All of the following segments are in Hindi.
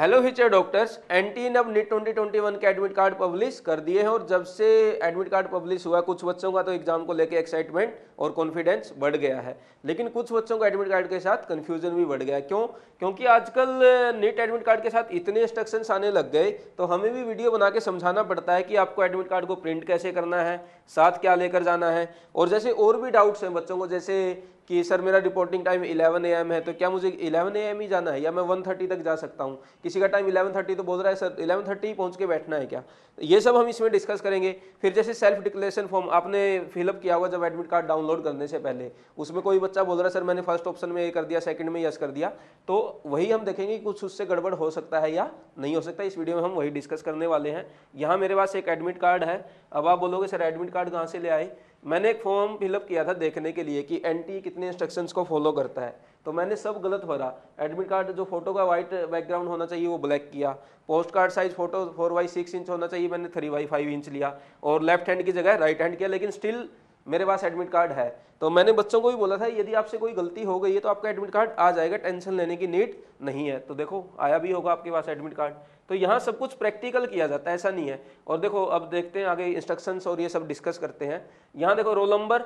हेलो हिचर डॉक्टर्स अब नीट ट्वेंटी ट्वेंटी वन के एडमिट कार्ड पब्लिश कर दिए हैं और जब से एडमिट कार्ड पब्लिश हुआ कुछ बच्चों का तो एग्जाम को लेकर एक्साइटमेंट और कॉन्फिडेंस बढ़ गया है लेकिन कुछ बच्चों का एडमिट कार्ड के साथ कंफ्यूजन भी बढ़ गया क्यों क्योंकि आजकल नीट एडमिट कार्ड के साथ इतने इंस्ट्रक्शंस आने लग गए तो हमें भी वीडियो बना के समझाना पड़ता है कि आपको एडमिट कार्ड को प्रिंट कैसे करना है साथ क्या लेकर जाना है और जैसे और भी डाउट्स हैं बच्चों को जैसे कि सर मेरा रिपोर्टिंग टाइम 11 एम है तो क्या मुझे 11 एम ही जाना है या मैं 1:30 तक जा सकता हूँ किसी का टाइम 11:30 तो बोल रहा है सर 11:30 ही पहुँच के बैठना है क्या तो ये सब हम इसमें डिस्कस करेंगे फिर जैसे सेल्फ डिक्लेरेशन फॉर्म आपने फिलअप किया हुआ जब एडमिट कार्ड डाउनलोड करने से पहले उसमें कोई बच्चा बोल रहा है सर मैंने फर्स्ट ऑप्शन में ये कर दिया सेकंड में यस कर दिया तो वही हम देखेंगे कुछ उससे गड़बड़ हो सकता है या नहीं हो सकता इस वीडियो में हम वही डिस्कस करने वाले हैं यहाँ मेरे पास एक एडमिट कार्ड है अब आप बोलोगे सर एडमिट कार्ड कार्ड कहाँ से ले आए मैंने एक फॉर्म फिलअप किया था देखने के लिए कि एनटी e कितने इंस्ट्रक्शंस को फॉलो करता है तो मैंने सब गलत भरा एडमिट कार्ड जो फोटो का वाइट बैकग्राउंड होना चाहिए वो ब्लैक किया post card size photo four by six inch होना चाहिए मैंने थ्री बाई फाइव इंच लिया और लेफ्ट हैंड की जगह राइट हैंड किया लेकिन स्टिल मेरे पास एडमिट कार्ड है तो मैंने बच्चों को भी बोला था यदि आपसे कोई गलती हो गई है तो आपका एडमिट कार्ड आ जाएगा टेंशन लेने की नीड नहीं है तो देखो आया भी होगा आपके पास एडमिट कार्ड तो यहाँ सब कुछ प्रैक्टिकल किया जाता है ऐसा नहीं है और देखो अब देखते हैं आगे इंस्ट्रक्शंस और ये सब डिस्कस करते हैं यहाँ देखो roll number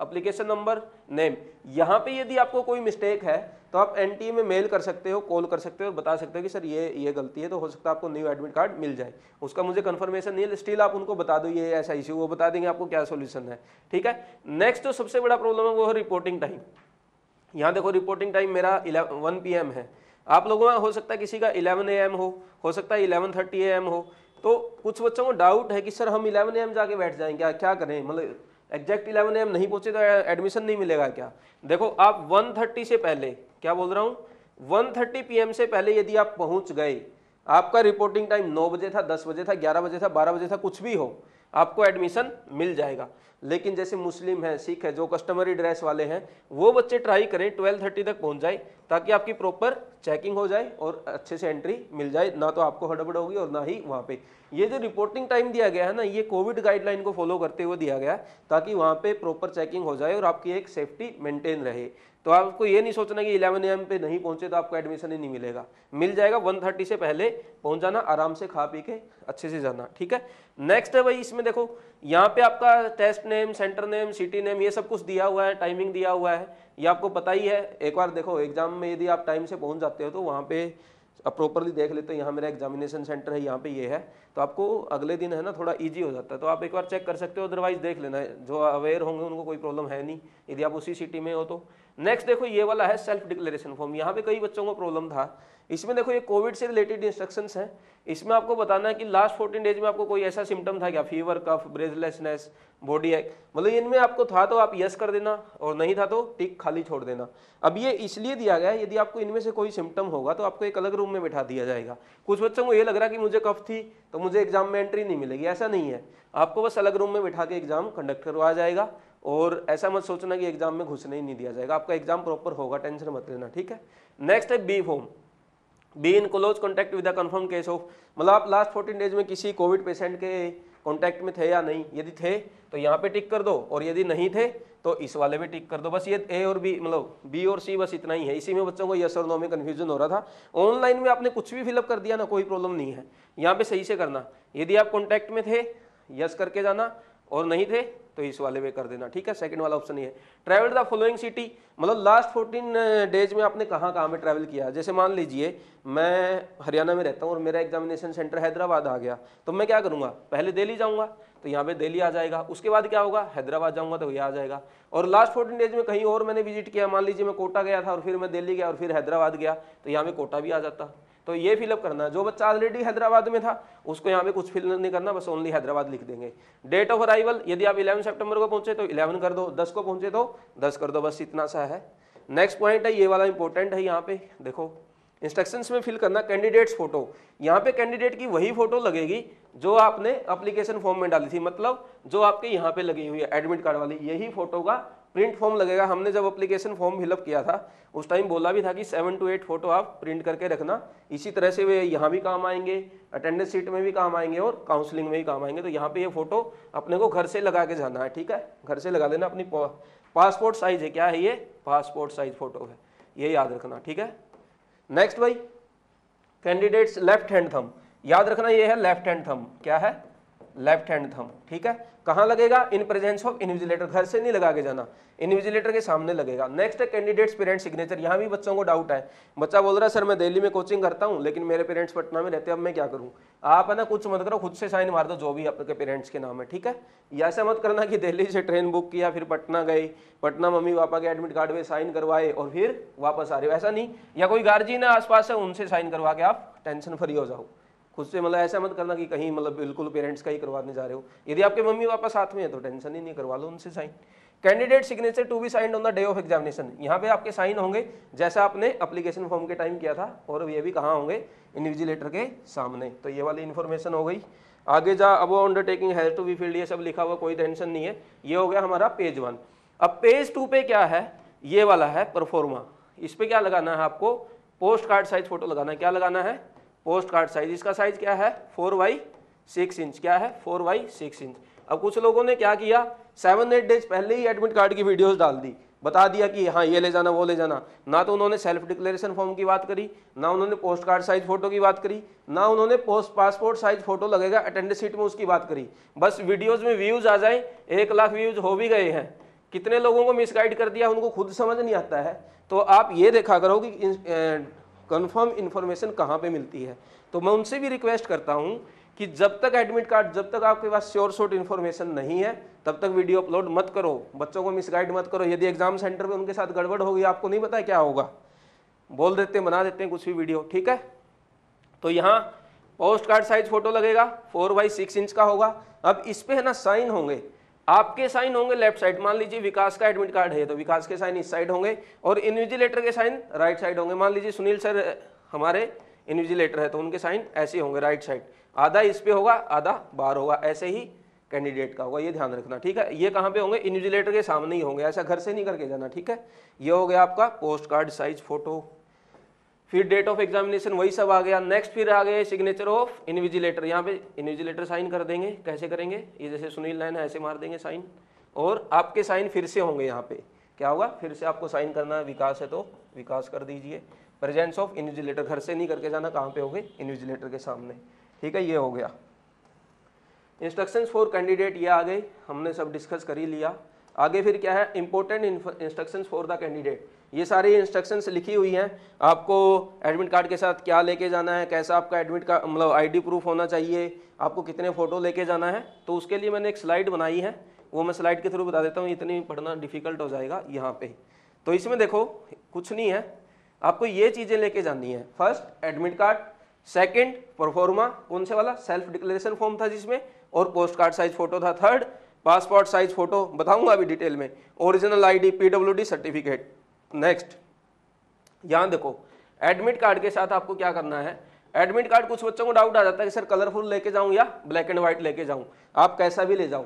application number name यहाँ पे यदि आपको कोई मिस्टेक है तो आप एन e में मेल कर सकते हो कॉल कर सकते हो और बता सकते हो कि सर ये ये गलती है तो हो सकता है आपको न्यू एडमिट कार्ड मिल जाए उसका मुझे कन्फर्मेशन नहीं है स्टिल आप उनको बता दो ये ऐसा इश्यू वो बता देंगे आपको क्या सोल्यूशन है ठीक है नेक्स्ट जो सबसे बड़ा प्रॉब्लम है वो है रिपोर्टिंग टाइम यहाँ देखो रिपोर्टिंग टाइम मेरा इलेवन वन पी है आप लोगों का हो सकता है किसी का इलेवन एम हो हो सकता है इलेवन एम हो तो कुछ बच्चों को डाउट है कि सर हम 11 एम जाके बैठ जाएंगे क्या करें मतलब एग्जैक्ट इलेवन एम नहीं पहुंचे तो एडमिशन नहीं मिलेगा क्या देखो आप 1:30 से पहले क्या बोल रहा हूँ 1:30 पीएम से पहले यदि आप पहुंच गए आपका रिपोर्टिंग टाइम 9 बजे था 10 बजे था 11 बजे था 12 बजे था कुछ भी हो आपको एडमिशन मिल जाएगा लेकिन जैसे मुस्लिम है सिख है जो कस्टमरी ड्रेस वाले हैं वो बच्चे ट्राई करें ट्वेल्व थर्टी तक पहुंच जाए ताकि आपकी प्रॉपर चेकिंग हो जाए और अच्छे से एंट्री मिल जाए ना तो आपको हड़बड़ होगी और ना ही वहाँ पे ये जो रिपोर्टिंग टाइम दिया गया है ना ये कोविड गाइडलाइन को फॉलो करते हुए दिया गया है ताकि वहाँ पे प्रॉपर चेकिंग हो जाए और आपकी एक सेफ्टी मेंटेन रहे तो आपको ये नहीं सोचना कि 11 एम पे नहीं पहुँचे तो आपको एडमिशन ही नहीं मिलेगा मिल जाएगा 130 से पहले पहुँच जाना आराम से खा पी के अच्छे से जाना ठीक है नेक्स्ट है भाई इसमें देखो यहाँ पे आपका test name centre name city name ये सब कुछ दिया हुआ है टाइमिंग दिया हुआ है ये आपको पता ही है एक बार देखो एग्जाम में यदि आप टाइम से पहुँच जाते हो तो वहाँ पर आप प्रॉपरली देख लेते हो यहाँ मेरा एग्जामिनेशन सेंटर है यहाँ पे ये है तो आपको अगले दिन है ना थोड़ा ईजी हो जाता है तो आप एक बार चेक कर सकते हो अदरवाइज देख लेना जो अवेयर होंगे उनको कोई प्रॉब्लम है नहीं यदि आप उसी सिटी में हो तो नेक्स्ट देखो ये वाला है सेल्फ डिक्लेरेशन फॉर्म यहाँ पे कई बच्चों को प्रॉब्लम था इसमें देखो ये कोविड से रिलेटेड इंस्ट्रक्शंस हैं इसमें आपको बताना है कि लास्ट फोर्टीन डेज में आपको कोई ऐसा सिम्टम था क्या फीवर कफ ब्रेजलेसनेस बॉडी एक मतलब इनमें आपको था तो आप यस कर देना और नहीं था तो टिक खाली छोड़ देना अब ये इसलिए दिया गया है यदि आपको इनमें से कोई सिम्टम होगा तो आपको एक अलग रूम में बैठा दिया जाएगा कुछ बच्चों को ये लग रहा है कि मुझे कफ थी तो मुझे एग्जाम में एंट्री नहीं मिलेगी ऐसा नहीं है आपको बस अलग रूम में बैठा के एग्जाम कंडक्ट करवाया जाएगा और ऐसा मत सोचना कि एग्जाम में घुसने ही नहीं दिया जाएगा आपका एग्जाम प्रॉपर होगा टेंशन मत लेना ठीक है नेक्स्ट है B form B in close contact with the confirm case of मतलब आप लास्ट फोर्टीन डेज में किसी कोविड पेशेंट के कॉन्टैक्ट में थे या नहीं यदि थे तो यहाँ पे टिक कर दो और यदि नहीं थे तो इस वाले में टिक कर दो बस ये ए और बी मतलब बी और सी बस इतना ही है इसी में बच्चों को यस और नो में कन्फ्यूजन हो रहा था ऑनलाइन में आपने कुछ भी फिलअप कर दिया ना कोई प्रॉब्लम नहीं है यहाँ पे सही से करना यदि आप कॉन्टैक्ट में थे यस करके जाना और नहीं थे तो इस वाले में कर देना ठीक है सेकंड वाला ऑप्शन ये है ट्रैवल द फॉलोइंग सिटी मतलब लास्ट फोर्टीन डेज में आपने कहाँ कहाँ में ट्रैवल किया जैसे मान लीजिए मैं हरियाणा में रहता हूँ और मेरा एग्जामिनेशन सेंटर हैदराबाद आ गया तो मैं क्या करूँगा पहले दिल्ली जाऊँगा तो यहाँ पे दिल्ली आ जाएगा उसके बाद क्या होगा हैदराबाद जाऊँगा तो ये आ जाएगा और लास्ट फोर्टीन डेज में कहीं और मैंने विजिट किया मान लीजिए मैं कोटा गया था और फिर मैं दिल्ली गया और फिर हैदराबाद गया तो यहाँ पे कोटा भी आ जाता तो ये फिलअप करना जो बच्चा ऑलरेडी हैदराबाद में था उसको यहाँ पे कुछ फिल नहीं करना बस ओनली हैदराबाद लिख देंगे डेट ऑफ अराइवल यदि आप 11 सितंबर को पहुंचे तो 11 कर दो 10 को पहुंचे तो 10 कर दो बस इतना सा है नेक्स्ट पॉइंट है ये वाला इंपॉर्टेंट है यहाँ पे देखो इंस्ट्रक्शंस में फिल करना कैंडिडेट्स फोटो यहाँ पे कैंडिडेट की वही फोटो लगेगी जो आपने अप्लीकेशन फॉर्म में डाली थी मतलब जो आपके यहाँ पे लगी हुई है एडमिट कार्ड वाली यही फोटो का प्रिंट फॉर्म लगेगा हमने जब अप्लीकेशन फॉर्म फिलअप किया था उस टाइम बोला भी था कि सेवन टू एट फोटो आप प्रिंट करके रखना इसी तरह से वे यहाँ भी काम आएंगे अटेंडेंस सीट में भी काम आएंगे और काउंसलिंग में भी काम आएंगे तो यहाँ पे ये यह फोटो अपने को घर से लगा के जाना है ठीक है घर से लगा लेना अपनी पासपोर्ट साइज है क्या है ये पासपोर्ट साइज फोटो है ये याद रखना ठीक है नेक्स्ट भाई कैंडिडेट्स लेफ्ट हैंड थम याद रखना ये है लेफ्ट हैंड थम क्या है लेफ्ट हैंड थम ठीक है कहां लगेगा इन प्रेजेंस ऑफ इन्विजिलेटर घर से नहीं लगा के जाना इन्विजिलेटर के सामने लगेगा नेक्स्ट है कैंडिडेट्स पेरेंट सिग्नेचर यहाँ भी बच्चों को डाउट है बच्चा बोल रहा है सर मैं दिल्ली में कोचिंग करता हूँ लेकिन मेरे पेरेंट्स पटना में रहते हैं अब मैं क्या करूँ आप है ना कुछ मत करो खुद से साइन मार दो जो भी आपके पेरेंट्स के नाम है ठीक है या ऐसा मत करना कि दिल्ली से ट्रेन बुक किया फिर पटना गए पटना मम्मी पापा के एडमिट कार्ड में साइन करवाए और फिर वापस आ रहे हो ऐसा नहीं या कोई गार्जियन है आसपास है उनसे साइन करवा के आप टेंशन फ्री हो जाओ खुद से मतलब ऐसा मत करना कि कहीं मतलब बिल्कुल पेरेंट्स का ही करवाने जा रहे हो यदि आपके मम्मी पापा साथ में है तो टेंशन ही नहीं करवा लो उनसे sign candidate signature to be signed on the day of examination यहाँ पे आपके साइन होंगे जैसा आपने अप्लीकेशन फॉर्म के टाइम किया था और ये भी कहाँ होंगे इनविजिलेटर के सामने तो ये वाली इन्फॉर्मेशन हो गई आगे जा अब undertaking has to be filled ये सब लिखा हुआ कोई टेंशन नहीं है ये हो गया हमारा पेज वन अब पेज टू पे क्या है ये वाला है परफॉर्मा इस पर क्या लगाना है आपको पोस्ट कार्ड साइज फोटो लगाना है क्या लगाना है पोस्ट कार्ड साइज इसका साइज क्या है फोर बाई सिक्स इंच क्या है फोर बाई सिक्स इंच अब कुछ लोगों ने क्या किया सेवन एट डेज पहले ही एडमिट कार्ड की वीडियोस डाल दी बता दिया कि हाँ ये ले जाना वो ले जाना ना तो उन्होंने सेल्फ डिक्लेरेशन फॉर्म की बात करी ना उन्होंने पोस्ट कार्ड साइज फोटो की बात करी ना उन्होंने पोस्ट पासपोर्ट साइज फोटो लगेगा अटेंडेंस सीट में उसकी बात करी बस वीडियोज में व्यूज आ जाए एक लाख व्यूज हो भी गए हैं कितने लोगों को मिसगाइड कर दिया उनको खुद समझ नहीं आता है तो आप ये देखा करो कि कंफर्म इन्फॉर्मेशन कहाँ पे मिलती है तो मैं उनसे भी रिक्वेस्ट करता हूँ कि जब तक एडमिट कार्ड जब तक आपके पास श्योर शोट इन्फॉर्मेशन नहीं है तब तक वीडियो अपलोड मत करो बच्चों को मिसगाइड मत करो यदि एग्जाम सेंटर पे उनके साथ गड़बड़ होगी आपको नहीं पता क्या होगा बोल देते हैं बना देते हैं कुछ भी वीडियो ठीक है तो यहाँ पोस्ट कार्ड साइज फोटो लगेगा फोर बाई सिक्स इंच का होगा अब इस पर है ना साइन होंगे आपके साइन होंगे लेफ्ट साइड मान लीजिए विकास का एडमिट कार्ड है तो विकास के साइन इस साइड होंगे और इन्विजिलेटर के साइन राइट साइड होंगे मान लीजिए सुनील सर हमारे इन्विजिलेटर है तो उनके साइन ऐसे होंगे राइट साइड आधा इस पे होगा आधा बार होगा ऐसे ही कैंडिडेट का होगा ये ध्यान रखना ठीक है ये कहाँ पे होंगे इन्विजिलेटर के सामने ही होंगे ऐसा घर से नहीं करके जाना ठीक है ये हो गया आपका पोस्ट कार्ड साइज फोटो फिर डेट ऑफ एग्जामिनेशन वही सब आ गया नेक्स्ट फिर आ गए सिग्नेचर ऑफ इन्विजिलेटर यहाँ पे इन्विजिलेटर साइन कर देंगे कैसे करेंगे ये जैसे सुनील लाइन है ऐसे मार देंगे साइन और आपके साइन फिर से होंगे यहाँ पे क्या होगा फिर से आपको साइन करना है विकास है तो विकास कर दीजिए प्रेजेंस ऑफ इन्विजिलेटर घर से नहीं करके जाना कहाँ पे हो गए इन्विजिलेटर के सामने ठीक है ये हो गया इंस्ट्रक्शंस फॉर कैंडिडेट ये आ गए हमने सब डिस्कस कर ही लिया आगे फिर क्या है important instruction for the candidate ये सारी इंस्ट्रक्शन लिखी हुई हैं आपको एडमिट कार्ड के साथ क्या लेके जाना है कैसा आपका एडमिट कार्ड मतलब आईडी प्रूफ होना चाहिए आपको कितने फ़ोटो लेके जाना है तो उसके लिए मैंने एक स्लाइड बनाई है वो मैं स्लाइड के थ्रू बता देता हूँ इतनी पढ़ना डिफिकल्ट हो जाएगा यहाँ पे तो इसमें देखो कुछ नहीं है आपको ये चीज़ें लेके जानी है first admit card second proforma कौन से वाला सेल्फ डिक्लेरेशन फॉर्म था जिसमें और पोस्ट कार्ड साइज फोटो था थर्ड पासपोर्ट साइज फोटो बताऊंगा अभी डिटेल में original ID PWD certificate next यहाँ देखो एडमिट कार्ड के साथ आपको क्या करना है एडमिट कार्ड कुछ बच्चों को डाउट आ जाता है कि सर कलरफुल लेके जाऊँ या ब्लैक एंड व्हाइट लेके जाऊँ आप कैसा भी ले जाओ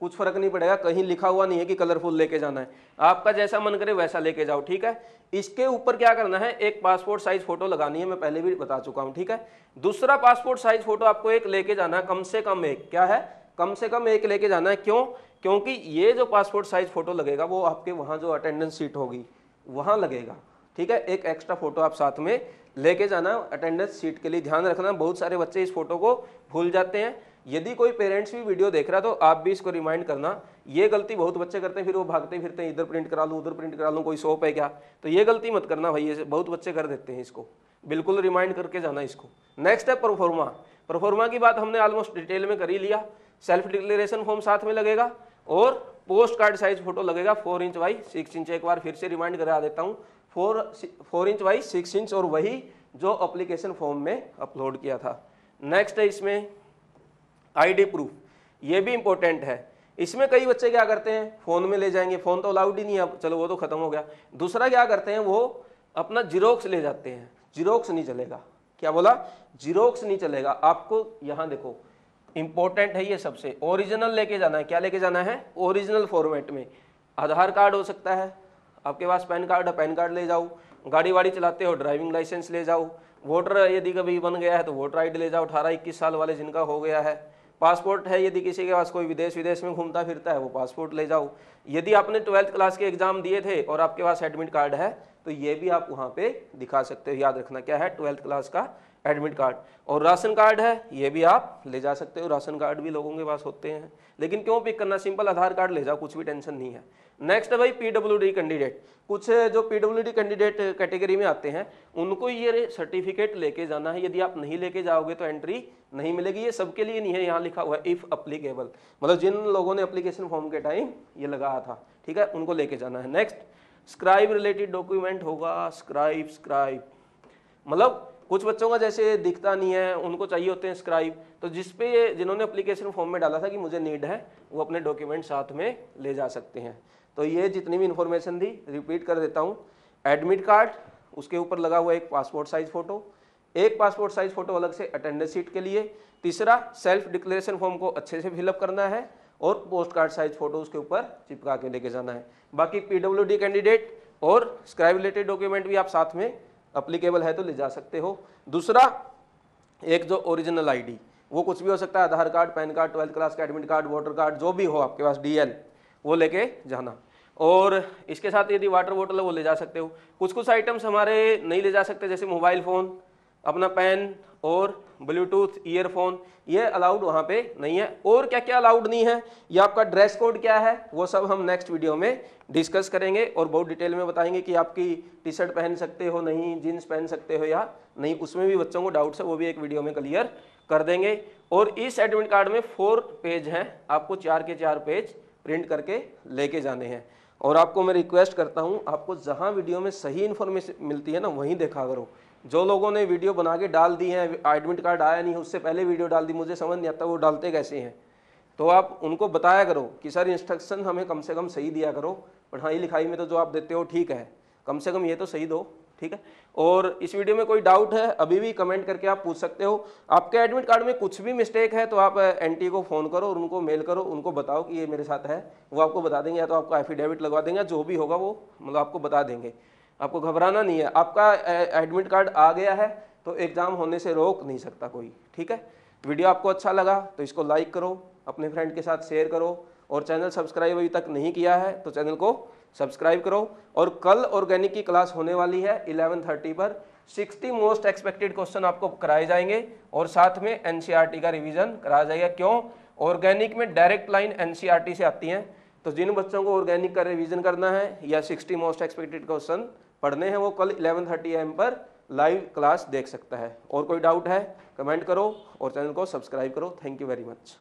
कुछ फर्क नहीं पड़ेगा कहीं लिखा हुआ नहीं है कि कलरफुल लेके जाना है आपका जैसा मन करे वैसा लेके जाओ ठीक है इसके ऊपर क्या करना है एक पासपोर्ट साइज फोटो लगानी है मैं पहले भी बता चुका हूँ ठीक है दूसरा पासपोर्ट साइज फोटो आपको एक लेके जाना है कम से कम एक क्या है कम से कम एक लेके जाना है क्यों क्योंकि ये जो पासपोर्ट साइज फ़ोटो लगेगा वो आपके वहाँ जो अटेंडेंस सीट होगी वहाँ लगेगा ठीक है एक एक्स्ट्रा फ़ोटो आप साथ में लेके जाना अटेंडेंस सीट के लिए ध्यान रखना बहुत सारे बच्चे इस फोटो को भूल जाते हैं यदि कोई पेरेंट्स भी वीडियो देख रहा है तो आप भी इसको रिमाइंड करना ये गलती बहुत बच्चे करते हैं फिर वो भागते फिरते हैं इधर प्रिंट करा लूँ उधर प्रिंट करा लूँ कोई शॉप है क्या तो ये गलती मत करना भाई ऐसे बहुत बच्चे कर देते हैं इसको बिल्कुल रिमाइंड करके जाना इसको नेक्स्ट है परफॉर्मा परफॉर्मा की बात हमने ऑलमोस्ट डिटेल में कर ही लिया सेल्फ डिक्लेरेशन फॉर्म साथ में लगेगा और पोस्ट कार्ड साइज फोटो लगेगा four inch by six inch एक बार फिर से रिमाइंड करा देता हूँ four four inch by six inch और वही जो अप्लीकेशन फॉर्म में अपलोड किया था नेक्स्ट है इसमें आईडी प्रूफ ये भी इंपॉर्टेंट है इसमें कई बच्चे क्या करते हैं फ़ोन में ले जाएंगे फ़ोन तो अलाउड ही नहीं है चलो वो तो ख़त्म हो गया दूसरा क्या करते हैं वो अपना जीरोक्स ले जाते हैं जीरोक्स नहीं चलेगा क्या बोला जीरोक्स नहीं चलेगा आपको यहां देखो इंपॉर्टेंट है ये सबसे ओरिजिनल लेके जाना है क्या लेके जाना है ओरिजिनल फॉर्मेट में आधार कार्ड हो सकता है आपके पास पैन कार्ड है पैन कार्ड ले जाओ गाड़ी वाड़ी चलाते हो ड्राइविंग लाइसेंस ले जाओ वोटर यदि कभी बन गया है तो वोटर आई ले जाओ अठारह इक्कीस साल वाले जिनका हो गया है पासपोर्ट है यदि किसी के पास कोई विदेश विदेश में घूमता फिरता है वो पासपोर्ट ले जाओ यदि आपने ट्वेल्थ क्लास के एग्जाम दिए थे और आपके पास एडमिट कार्ड है तो ये भी आप वहाँ पे दिखा सकते हो याद रखना क्या है ट्वेल्थ क्लास का एडमिट कार्ड और राशन कार्ड है ये भी आप ले जा सकते हो राशन कार्ड भी लोगों के पास होते हैं लेकिन क्यों पिक करना सिंपल आधार कार्ड ले जाओ कुछ भी टेंशन नहीं है नेक्स्ट है भाई पीडब्ल्यूडी कैंडिडेट कुछ जो पीडब्ल्यूडी कैंडिडेट कैटेगरी में आते हैं उनको ये सर्टिफिकेट लेके जाना है यदि आप नहीं लेके जाओगे तो एंट्री नहीं मिलेगी ये सबके लिए नहीं है यहाँ लिखा हुआ है इफ़ अप्लीकेबल मतलब जिन लोगों ने अप्लीकेशन फॉर्म के टाइम ये लगाया था ठीक है उनको लेके जाना है नेक्स्ट स्क्राइब रिलेटेड डॉक्यूमेंट होगा स्क्राइब स्क्राइब मतलब कुछ बच्चों का जैसे दिखता नहीं है उनको चाहिए होते हैं स्क्राइब तो जिसपे जिन्होंने अप्लीकेशन फॉर्म में डाला था कि मुझे नीड है वो अपने डॉक्यूमेंट साथ में ले जा सकते हैं तो ये जितनी भी इन्फॉर्मेशन दी रिपीट कर देता हूँ एडमिट कार्ड उसके ऊपर लगा हुआ एक पासपोर्ट साइज फ़ोटो एक पासपोर्ट साइज फ़ोटो अलग से अटेंडेंस सीट के लिए तीसरा सेल्फ डिक्लेरेशन फॉर्म को अच्छे से फिलअप करना है और पोस्ट कार्ड साइज फ़ोटो उसके ऊपर चिपका के लेके जाना है बाकी पीडब्ल्यूडी कैंडिडेट और स्क्राइब रिलेटेड डॉक्यूमेंट भी आप साथ में अप्लीकेबल है तो ले जा सकते हो दूसरा एक जो ओरिजिनल आईडी वो कुछ भी हो सकता है Aadhaar card PAN card twelfth class का एडमिट कार्ड वोटर कार्ड जो भी हो आपके पास डीएल वो लेके जाना और इसके साथ यदि वाटर बोटल है वो ले जा सकते हो कुछ कुछ आइटम्स हमारे नहीं ले जा सकते जैसे मोबाइल फ़ोन अपना पेन और ब्लूटूथ ईयरफोन ये अलाउड वहाँ पे नहीं है और क्या क्या अलाउड नहीं है ये आपका ड्रेस कोड क्या है वो सब हम नेक्स्ट वीडियो में डिस्कस करेंगे और बहुत डिटेल में बताएंगे कि आपकी टी शर्ट पहन सकते हो नहीं जीन्स पहन सकते हो या नहीं उसमें भी बच्चों को डाउट्स है वो भी एक वीडियो में क्लियर कर देंगे और इस एडमिट कार्ड में फोर पेज हैं आपको चार के चार पेज प्रिंट करके लेके जाने हैं और आपको मैं रिक्वेस्ट करता हूँ आपको जहाँ वीडियो में सही इन्फॉर्मेशन मिलती है ना वहीं देखा करो जो लोगों ने वीडियो बना के डाल दी है एडमिट कार्ड आया नहीं उससे पहले वीडियो डाल दी मुझे समझ नहीं आता वो डालते कैसे हैं तो आप उनको बताया करो कि सर इंस्ट्रक्शन हमें कम से कम सही दिया करो पढ़ाई हाँ, लिखाई में तो जो आप देते हो ठीक है कम से कम ये तो सही दो ठीक है और इस वीडियो में कोई डाउट है अभी भी कमेंट करके आप पूछ सकते हो आपके एडमिट कार्ड में कुछ भी मिस्टेक है तो आप एनटी को फ़ोन करो और उनको मेल करो उनको बताओ कि ये मेरे साथ है वो आपको बता देंगे या तो आपको एफिडेविट लगवा देंगे जो भी होगा वो मतलब आपको बता देंगे आपको घबराना नहीं है आपका एडमिट कार्ड आ गया है तो एग्ज़ाम होने से रोक नहीं सकता कोई ठीक है वीडियो आपको अच्छा लगा तो इसको लाइक करो अपने फ्रेंड के साथ शेयर करो और चैनल सब्सक्राइब अभी तक नहीं किया है तो चैनल को सब्सक्राइब करो और कल ऑर्गेनिक की क्लास होने वाली है 11:30 पर 60 मोस्ट एक्सपेक्टेड क्वेश्चन आपको कराए जाएंगे और साथ में एनसीईआरटी e का रिवीजन कराया जाएगा क्यों ऑर्गेनिक में डायरेक्ट लाइन एनसीईआरटी से आती हैं तो जिन बच्चों को ऑर्गेनिक का रिवीजन करना है या 60 मोस्ट एक्सपेक्टेड क्वेश्चन पढ़ने हैं वो कल 11:30 थर्टी एम पर लाइव क्लास देख सकता है और कोई डाउट है कमेंट करो और चैनल को सब्सक्राइब करो थैंक यू वेरी मच